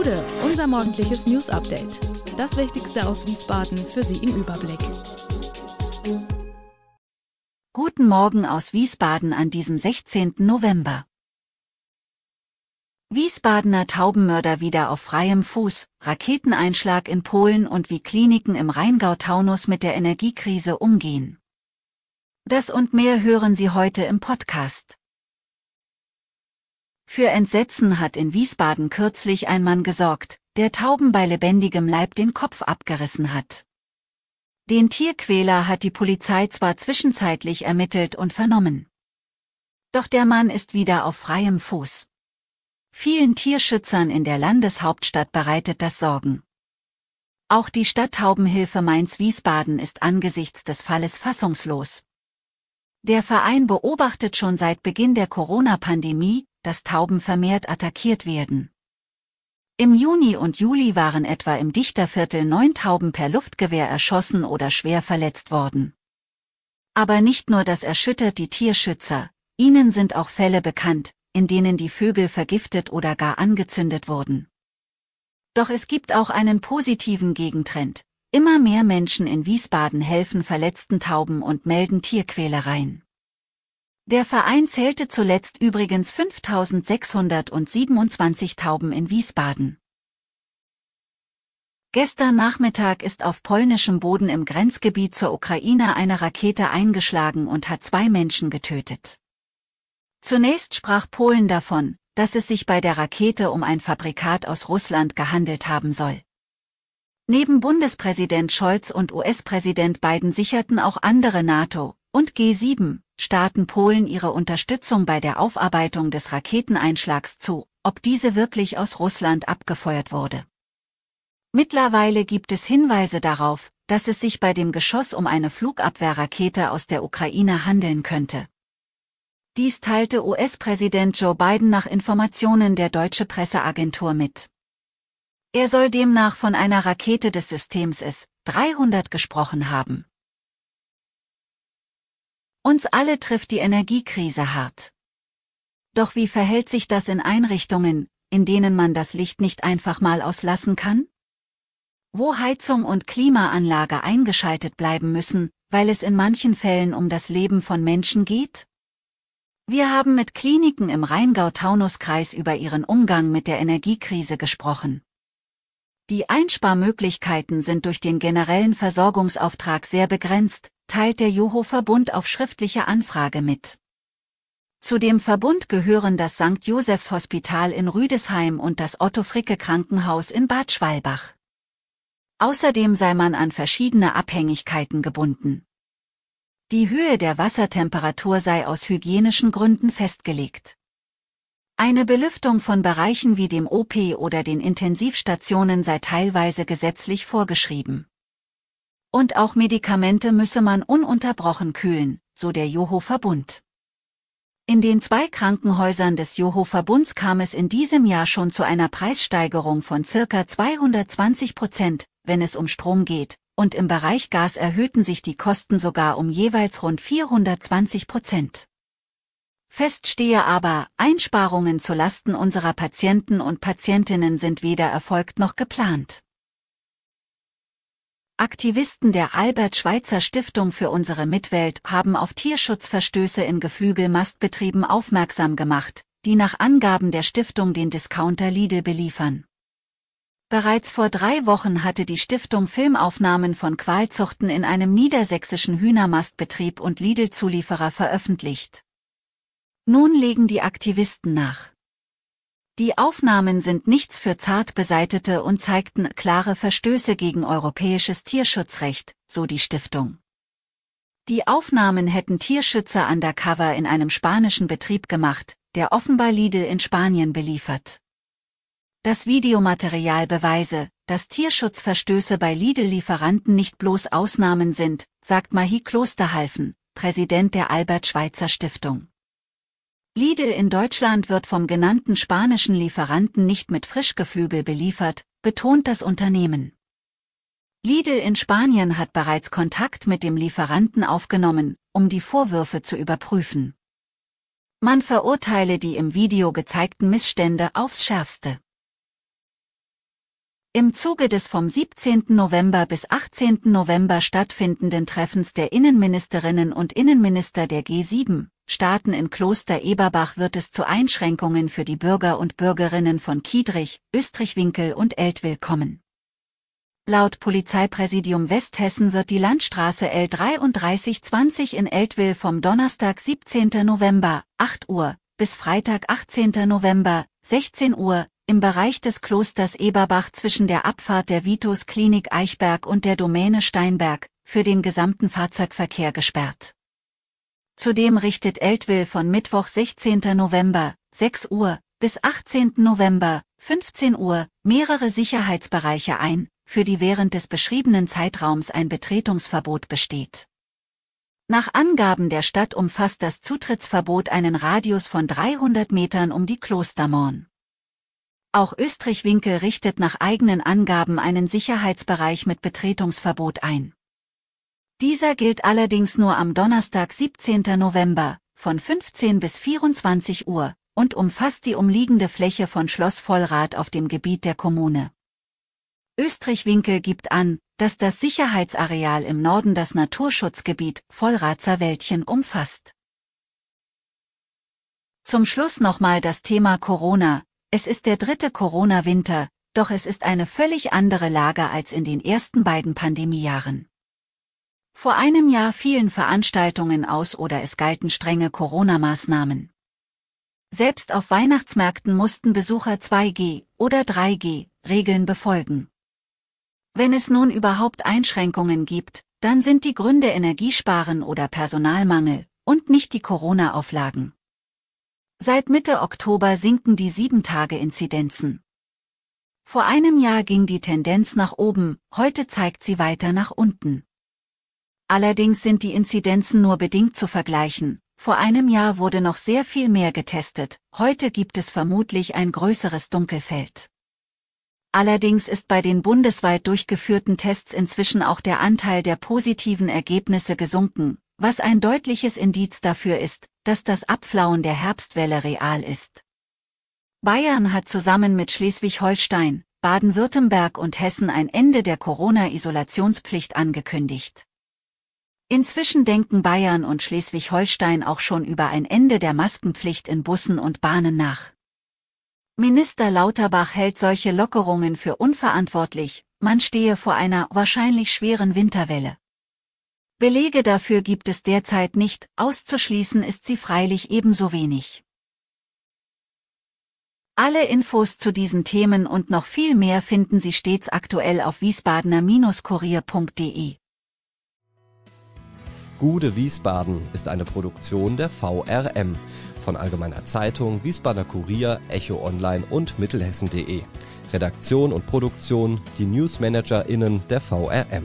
Gude, unser morgendliches News Update. Das Wichtigste aus Wiesbaden für Sie im Überblick. Guten Morgen aus Wiesbaden an diesen 16. November. Wiesbadener Taubenmörder wieder auf freiem Fuß, Raketeneinschlag in Polen und wie Kliniken im Rheingau-Taunus mit der Energiekrise umgehen. Das und mehr hören Sie heute im Podcast. Für Entsetzen hat in Wiesbaden kürzlich ein Mann gesorgt, der Tauben bei lebendigem Leib den Kopf abgerissen hat. Den Tierquäler hat die Polizei zwar zwischenzeitlich ermittelt und vernommen. Doch der Mann ist wieder auf freiem Fuß. Vielen Tierschützern in der Landeshauptstadt bereitet das Sorgen. Auch die Stadttaubenhilfe Mainz-Wiesbaden ist angesichts des Falles fassungslos. Der Verein beobachtet schon seit Beginn der Corona-Pandemie, dass Tauben vermehrt attackiert werden. Im Juni und Juli waren etwa im Dichterviertel neun Tauben per Luftgewehr erschossen oder schwer verletzt worden. Aber nicht nur das erschüttert die Tierschützer, ihnen sind auch Fälle bekannt, in denen die Vögel vergiftet oder gar angezündet wurden. Doch es gibt auch einen positiven Gegentrend. Immer mehr Menschen in Wiesbaden helfen verletzten Tauben und melden Tierquälereien. Der Verein zählte zuletzt übrigens 5627 Tauben in Wiesbaden. Gestern Nachmittag ist auf polnischem Boden im Grenzgebiet zur Ukraine eine Rakete eingeschlagen und hat zwei Menschen getötet. Zunächst sprach Polen davon, dass es sich bei der Rakete um ein Fabrikat aus Russland gehandelt haben soll. Neben Bundespräsident Scholz und US-Präsident Biden sicherten auch andere NATO- und G7- Staaten Polen ihre Unterstützung bei der Aufarbeitung des Raketeneinschlags zu, ob diese wirklich aus Russland abgefeuert wurde. Mittlerweile gibt es Hinweise darauf, dass es sich bei dem Geschoss um eine Flugabwehrrakete aus der Ukraine handeln könnte. Dies teilte US-Präsident Joe Biden nach Informationen der deutsche Presseagentur mit. Er soll demnach von einer Rakete des Systems S-300 gesprochen haben. Uns alle trifft die Energiekrise hart. Doch wie verhält sich das in Einrichtungen, in denen man das Licht nicht einfach mal auslassen kann? Wo Heizung und Klimaanlage eingeschaltet bleiben müssen, weil es in manchen Fällen um das Leben von Menschen geht? Wir haben mit Kliniken im Rheingau-Taunus-Kreis über ihren Umgang mit der Energiekrise gesprochen. Die Einsparmöglichkeiten sind durch den generellen Versorgungsauftrag sehr begrenzt, teilt der Joho-Verbund auf schriftliche Anfrage mit. Zu dem Verbund gehören das St. Josephs Hospital in Rüdesheim und das Otto Fricke Krankenhaus in Bad Schwalbach. Außerdem sei man an verschiedene Abhängigkeiten gebunden. Die Höhe der Wassertemperatur sei aus hygienischen Gründen festgelegt. Eine Belüftung von Bereichen wie dem OP oder den Intensivstationen sei teilweise gesetzlich vorgeschrieben. Und auch Medikamente müsse man ununterbrochen kühlen, so der Joho-Verbund. In den zwei Krankenhäusern des Joho-Verbunds kam es in diesem Jahr schon zu einer Preissteigerung von circa 220 Prozent, wenn es um Strom geht, und im Bereich Gas erhöhten sich die Kosten sogar um jeweils rund 420 Prozent. Fest stehe aber, Einsparungen zu Lasten unserer Patienten und Patientinnen sind weder erfolgt noch geplant. Aktivisten der Albert-Schweitzer Stiftung für unsere Mitwelt haben auf Tierschutzverstöße in Geflügelmastbetrieben aufmerksam gemacht, die nach Angaben der Stiftung den Discounter Lidl beliefern. Bereits vor drei Wochen hatte die Stiftung Filmaufnahmen von Qualzuchten in einem niedersächsischen Hühnermastbetrieb und Lidl-Zulieferer veröffentlicht. Nun legen die Aktivisten nach. Die Aufnahmen sind nichts für zart beseitete und zeigten klare Verstöße gegen europäisches Tierschutzrecht, so die Stiftung. Die Aufnahmen hätten Tierschützer undercover in einem spanischen Betrieb gemacht, der offenbar Lidl in Spanien beliefert. Das Videomaterial beweise, dass Tierschutzverstöße bei Lidl-Lieferanten nicht bloß Ausnahmen sind, sagt Mahi Klosterhalfen, Präsident der Albert-Schweitzer Stiftung. Lidl in Deutschland wird vom genannten spanischen Lieferanten nicht mit Frischgeflügel beliefert, betont das Unternehmen. Lidl in Spanien hat bereits Kontakt mit dem Lieferanten aufgenommen, um die Vorwürfe zu überprüfen. Man verurteile die im Video gezeigten Missstände aufs Schärfste. Im Zuge des vom 17. November bis 18. November stattfindenden Treffens der Innenministerinnen und Innenminister der G7 Staaten in Kloster Eberbach wird es zu Einschränkungen für die Bürger und Bürgerinnen von Kiedrich, Österreichwinkel und Eltwil kommen. Laut Polizeipräsidium Westhessen wird die Landstraße L3320 in Eltwil vom Donnerstag 17. November, 8 Uhr, bis Freitag 18. November, 16 Uhr, im Bereich des Klosters Eberbach zwischen der Abfahrt der Vitus Klinik Eichberg und der Domäne Steinberg, für den gesamten Fahrzeugverkehr gesperrt. Zudem richtet Eltville von Mittwoch 16. November, 6 Uhr, bis 18. November, 15 Uhr, mehrere Sicherheitsbereiche ein, für die während des beschriebenen Zeitraums ein Betretungsverbot besteht. Nach Angaben der Stadt umfasst das Zutrittsverbot einen Radius von 300 Metern um die Klostermorn. Auch Österreich-Winkel richtet nach eigenen Angaben einen Sicherheitsbereich mit Betretungsverbot ein. Dieser gilt allerdings nur am Donnerstag 17. November von 15 bis 24 Uhr und umfasst die umliegende Fläche von Schloss Vollrath auf dem Gebiet der Kommune. Österreich-Winkel gibt an, dass das Sicherheitsareal im Norden das Naturschutzgebiet Vollratzer Wäldchen umfasst. Zum Schluss nochmal das Thema Corona. Es ist der dritte Corona-Winter, doch es ist eine völlig andere Lage als in den ersten beiden Pandemiejahren. Vor einem Jahr fielen Veranstaltungen aus oder es galten strenge Corona-Maßnahmen. Selbst auf Weihnachtsmärkten mussten Besucher 2G oder 3G Regeln befolgen. Wenn es nun überhaupt Einschränkungen gibt, dann sind die Gründe Energiesparen oder Personalmangel und nicht die Corona-Auflagen. Seit Mitte Oktober sinken die 7-Tage-Inzidenzen. Vor einem Jahr ging die Tendenz nach oben, heute zeigt sie weiter nach unten. Allerdings sind die Inzidenzen nur bedingt zu vergleichen. Vor einem Jahr wurde noch sehr viel mehr getestet, heute gibt es vermutlich ein größeres Dunkelfeld. Allerdings ist bei den bundesweit durchgeführten Tests inzwischen auch der Anteil der positiven Ergebnisse gesunken, was ein deutliches Indiz dafür ist, dass das Abflauen der Herbstwelle real ist. Bayern hat zusammen mit Schleswig-Holstein, Baden-Württemberg und Hessen ein Ende der Corona-Isolationspflicht angekündigt. Inzwischen denken Bayern und Schleswig-Holstein auch schon über ein Ende der Maskenpflicht in Bussen und Bahnen nach. Minister Lauterbach hält solche Lockerungen für unverantwortlich, man stehe vor einer wahrscheinlich schweren Winterwelle. Belege dafür gibt es derzeit nicht, auszuschließen ist sie freilich ebenso wenig. Alle Infos zu diesen Themen und noch viel mehr finden Sie stets aktuell auf wiesbadener-kurier.de. Gude Wiesbaden ist eine Produktion der VRM von Allgemeiner Zeitung, Wiesbadener Kurier, Echo Online und Mittelhessen.de. Redaktion und Produktion die Newsmanagerinnen der VRM.